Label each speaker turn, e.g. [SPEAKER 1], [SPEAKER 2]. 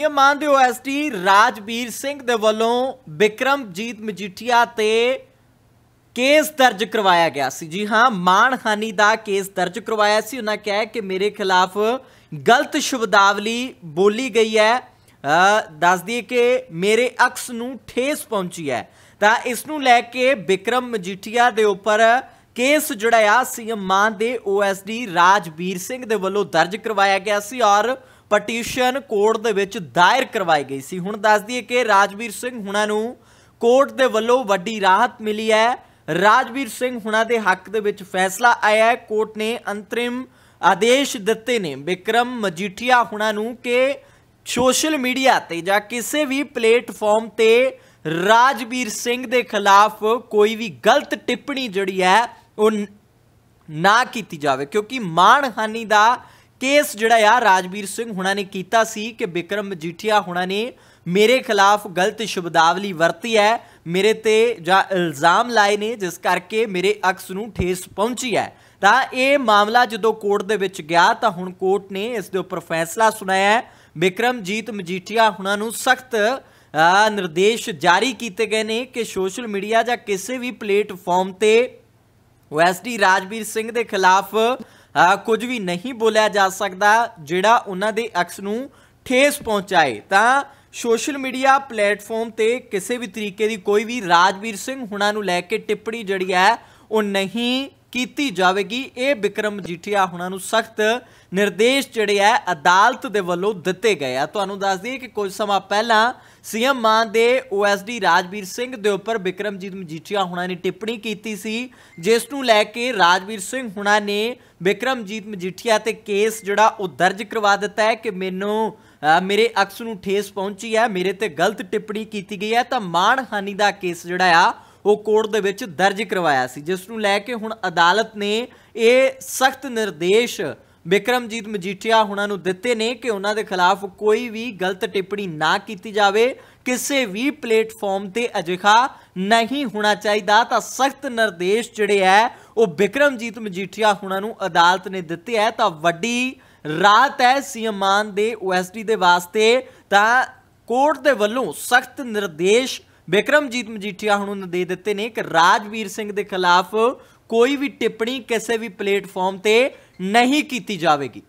[SPEAKER 1] ਇਹ ਮੰਨਦੇ ਹੋ ਐਸਟੀ ਰਾਜਵੀਰ ਸਿੰਘ ਦੇ ਵੱਲੋਂ ਵਿਕਰਮਜੀਤ ਮਜੀਠੀਆ ਤੇ ਕੇਸ ਦਰਜ ਕਰਵਾਇਆ ਗਿਆ ਸੀ ਜੀ ਹਾਂ ਮਾਨਹਾਨੀ ਦਾ ਕੇਸ ਦਰਜ ਕਰਵਾਇਆ ਸੀ ਉਹਨਾਂ ਕਹਿ ਕਿ ਮੇਰੇ ਖਿਲਾਫ ਗਲਤ ਸ਼ਬਦਾਵਲੀ ਬੋਲੀ ਗਈ ਹੈ ਦੱਸ ਦਈਏ ਕਿ ਮੇਰੇ ਅਕਸ ਨੂੰ ਠੇਸ ਪਹੁੰਚੀ ਹੈ ਤਾਂ ਇਸ ਨੂੰ ਲੈ ਕੇ ਵਿਕਰਮ ਮਜੀਠੀਆ ਦੇ ਉੱਪਰ ਕੇਸ ਜੁੜਿਆ ਸੀ ਮਾਨ ਦੇ ਓਐਸਡੀ ਰਾਜਵੀਰ ਸਿੰਘ ਦੇ ਵੱਲੋਂ ਦਰਜ ਕਰਵਾਇਆ ਗਿਆ ਸੀ ਔਰ ਪਟੀਸ਼ਨ ਕੋਰਟ ਦੇ ਵਿੱਚ ਦਾਇਰ ਕਰਵਾਈ ਗਈ ਸੀ ਹੁਣ ਦੱਸ ਦਈਏ ਕਿ ਰਾਜਵੀਰ ਸਿੰਘ ਹੁਣਾਂ ਨੂੰ ਕੋਰਟ ਦੇ ਵੱਲੋਂ ਵੱਡੀ ਰਾਹਤ ਮਿਲੀ ਹੈ ਰਾਜਵੀਰ ਸਿੰਘ ਹੁਣਾਂ ਦੇ ਹੱਕ ਦੇ ਵਿੱਚ ਫੈਸਲਾ ਆਇਆ ਹੈ ਕੋਰਟ ਨੇ ਅੰਤਰਿਮ ਆਦੇਸ਼ ਦਿੱਤੇ ਨੇ ਵਿਕਰਮ ਮਜੀਠੀਆ ਹੁਣਾਂ ਨੂੰ ਕਿ ਸੋਸ਼ਲ ਮੀਡੀਆ ਤੇ ਜਾਂ ਕਿਸੇ ਵੀ ਪਲੇਟਫਾਰਮ ਤੇ ਰਾਜਵੀਰ ਸਿੰਘ ਦੇ ਖਿਲਾਫ ਕੋਈ ਵੀ ਗਲਤ ਟਿੱਪਣੀ ਜਿਹੜੀ ਹੈ ਉਹ ਨਾ ਕੀਤੀ ਜਾਵੇ ਕਿਉਂਕਿ ਮਾਨਹਾਨੀ ਦਾ ਕੇਸ ਜਿਹੜਾ ਆ ਰਾਜਵੀਰ ਸਿੰਘ ਹੁਣਾਂ ਨੇ ਕੀਤਾ ਸੀ ਕਿ ਬਿਕਰਮ ਮਜੀਠੀਆ ਹੁਣਾਂ ਨੇ ਮੇਰੇ ਖਿਲਾਫ ਗਲਤ ਸ਼ਬਦਾਵਲੀ ਵਰਤੀ ਹੈ ਮੇਰੇ ਤੇ ਜਾਂ ਇਲਜ਼ਾਮ ਲਾਏ ਨੇ ਜਿਸ ਕਰਕੇ ਮੇਰੇ ਅਕਸ ਨੂੰ ਠੇਸ ਪਹੁੰਚੀ ਹੈ ਤਾਂ ਇਹ ਮਾਮਲਾ ਜਦੋਂ ਕੋਰਟ ਦੇ ਵਿੱਚ ਗਿਆ ਤਾਂ ਹੁਣ ਕੋਰਟ ਨੇ ਇਸ ਦੇ ਉੱਪਰ ਫੈਸਲਾ ਸੁਣਾਇਆ ਹੈ ਵਿਕਰਮਜੀਤ ਮਜੀਠੀਆ ਹੁਣਾਂ ਨੂੰ ਸਖਤ ਨਿਰਦੇਸ਼ ਜਾਰੀ ਕੀਤੇ ਗਏ ਨੇ ਕਿ ਸੋਸ਼ਲ ਮੀਡੀਆ ਜਾਂ ਕਿਸੇ ਵੀ ਪਲੇਟਫਾਰਮ ਤੇ ਓਐਸਡੀ ਰਾਜਵੀਰ ਸਿੰਘ ਦੇ ਖਿਲਾਫ ਕੁਝ ਵੀ ਨਹੀਂ ਬੋਲਿਆ ਜਾ ਸਕਦਾ ਜਿਹੜਾ ਉਹਨਾਂ ਦੇ ਐਕਸ ਨੂੰ ਠੇਸ ਪਹੁੰਚਾਏ ਤਾਂ ਸੋਸ਼ਲ ਮੀਡੀਆ ਪਲੇਟਫਾਰਮ ਤੇ ਕਿਸੇ ਵੀ ਤਰੀਕੇ ਦੀ ਕੋਈ ਵੀ ਰਾਜਵੀਰ ਸਿੰਘ ਹੁਣਾਂ ਨੂੰ ਲੈ ਕੇ ਟਿੱਪਣੀ ਜਿਹੜੀ ਹੈ ਉਹ ਨਹੀਂ ਕੀਤੀ ਜਾਵੇਗੀ ਇਹ ਬਿਕਰਮ ਜੀਠੀਆ ਹੁਣਾਂ ਨੂੰ ਸਖਤ ਨਿਰਦੇਸ਼ ਜਿਹੜੇ ਆ ਅਦਾਲਤ ਦੇ ਵੱਲੋਂ ਦਿੱਤੇ ਗਏ ਆ ਤੁਹਾਨੂੰ ਦੱਸ ਦਈਏ ਕਿ ਕੁਝ ਸਮਾਂ ਪਹਿਲਾਂ ਸੀਐਮ ਮਾਨ ਦੇ ਓਐਸਡੀ ਰਾਜਵੀਰ ਸਿੰਘ ਦੇ ਉੱਪਰ ਬਿਕਰਮਜੀਤ ਮਜੀਠੀਆ ਹੁਣਾਂ ਨੇ ਟਿੱਪਣੀ ਕੀਤੀ ਸੀ ਜਿਸ ਨੂੰ ਲੈ ਕੇ ਰਾਜਵੀਰ ਸਿੰਘ ਹੁਣਾਂ ਨੇ ਬਿਕਰਮਜੀਤ ਮਜੀਠੀਆ ਤੇ ਕੇਸ ਜਿਹੜਾ ਉਹ ਦਰਜ ਕਰਵਾ ਦਿੱਤਾ ਹੈ ਕਿ ਮੈਨੂੰ ਮੇਰੇ ਅਕਸ ਨੂੰ ਠੇਸ ਪਹੁੰਚੀ ਹੈ ਮੇਰੇ ਤੇ ਗਲਤ ਟਿੱਪਣੀ ਕੀਤੀ ਗਈ ਹੈ ਤਾਂ ਮਾਨ ਹਾਨੀ ਦਾ ਕੇਸ ਜਿਹੜਾ ਆ ਉਹ ਕੋਰਟ ਦੇ ਵਿੱਚ ਦਰਜ ਕਰਵਾਇਆ ਸੀ ਜਿਸ ਨੂੰ ਲੈ ਕੇ ਹੁਣ ਅਦਾਲਤ ਨੇ ਇਹ ਸਖਤ ਨਿਰਦੇਸ਼ ਵਿਕਰਮਜੀਤ ਮਜੀਠੀਆ ਹੁਣਾਂ ਨੂੰ ਦਿੱਤੇ ਨੇ ਕਿ ਉਹਨਾਂ ਦੇ ਖਿਲਾਫ ਕੋਈ ਵੀ ਗਲਤ ਟਿੱਪਣੀ ਨਾ ਕੀਤੀ ਜਾਵੇ ਕਿਸੇ ਵੀ ਪਲੇਟਫਾਰਮ ਤੇ ਅਜਿਹਾ ਨਹੀਂ ਹੋਣਾ ਚਾਹੀਦਾ ਤਾਂ ਸਖਤ ਨਿਰਦੇਸ਼ ਜਿਹੜੇ ਹੈ ਉਹ ਵਿਕਰਮਜੀਤ ਮਜੀਠੀਆ ਹੁਣਾਂ ਨੂੰ ਅਦਾਲਤ ਨੇ ਦਿੱਤੇ ਹੈ ਤਾਂ ਵੱਡੀ ਰਾਤ ਹੈ ਸੀਮਾਨ ਦੇ ਓਐਸਡੀ ਦੇ ਵਾਸਤੇ ਤਾਂ ਕੋਰਟ ਦੇ ਵੱਲੋਂ ਸਖਤ ਨਿਰਦੇਸ਼ ਬਿਕਰਮਜੀਤ ਮਜੀਠੀਆ ਹੁਣ ਉਹਨਾਂ ਦੇ ਦਿੱਤੇ ਨੇ ਕਿ ਰਾਜਵੀਰ ਸਿੰਘ ਦੇ ਖਿਲਾਫ ਕੋਈ ਵੀ ਟਿੱਪਣੀ ਕਿਸੇ ਵੀ ਪਲੇਟਫਾਰਮ ਤੇ ਨਹੀਂ ਕੀਤੀ ਜਾਵੇਗੀ